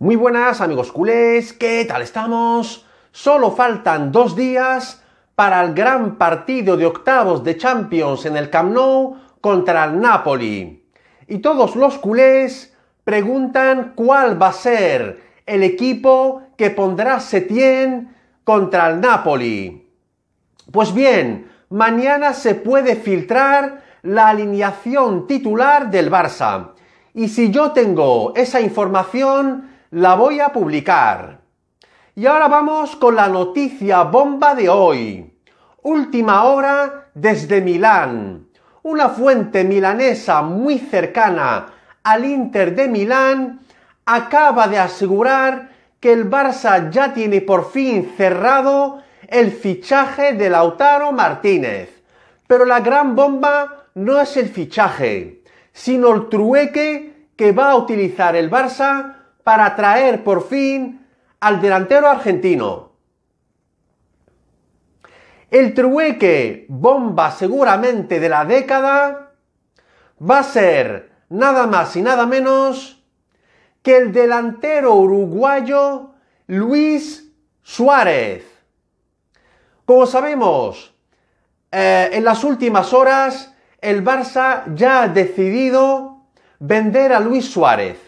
Muy buenas amigos culés, ¿qué tal estamos? Solo faltan dos días para el gran partido de octavos de Champions en el Camp Nou contra el Napoli. Y todos los culés preguntan cuál va a ser el equipo que pondrá Setién contra el Napoli. Pues bien, mañana se puede filtrar la alineación titular del Barça. Y si yo tengo esa información, la voy a publicar. Y ahora vamos con la noticia bomba de hoy. Última hora desde Milán. Una fuente milanesa muy cercana al Inter de Milán acaba de asegurar que el Barça ya tiene por fin cerrado el fichaje de Lautaro Martínez. Pero la gran bomba no es el fichaje, sino el trueque que va a utilizar el Barça para traer por fin al delantero argentino. El trueque bomba seguramente de la década va a ser nada más y nada menos que el delantero uruguayo Luis Suárez. Como sabemos, eh, en las últimas horas el Barça ya ha decidido vender a Luis Suárez.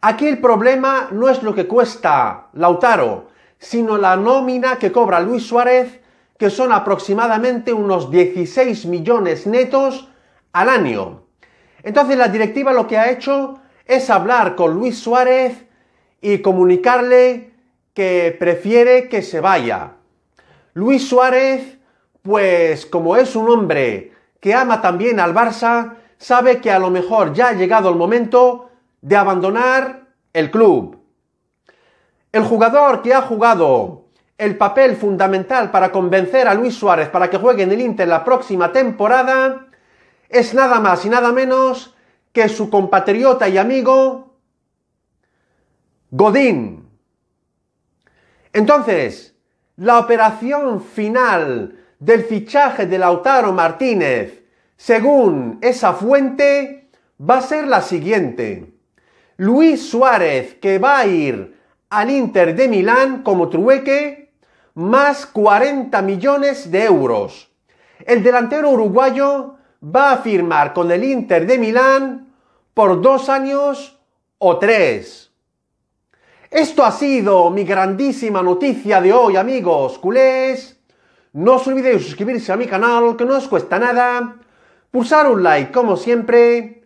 Aquí el problema no es lo que cuesta Lautaro, sino la nómina que cobra Luis Suárez, que son aproximadamente unos 16 millones netos al año. Entonces la directiva lo que ha hecho es hablar con Luis Suárez y comunicarle que prefiere que se vaya. Luis Suárez, pues como es un hombre que ama también al Barça, sabe que a lo mejor ya ha llegado el momento de abandonar el club. El jugador que ha jugado el papel fundamental para convencer a Luis Suárez para que juegue en el Inter la próxima temporada es nada más y nada menos que su compatriota y amigo Godín. Entonces, la operación final del fichaje de Lautaro Martínez, según esa fuente, va a ser la siguiente. Luis Suárez, que va a ir al Inter de Milán como trueque, más 40 millones de euros. El delantero uruguayo va a firmar con el Inter de Milán por dos años o tres. Esto ha sido mi grandísima noticia de hoy, amigos culés. No os olvidéis suscribirse a mi canal, que no os cuesta nada. Pulsar un like, como siempre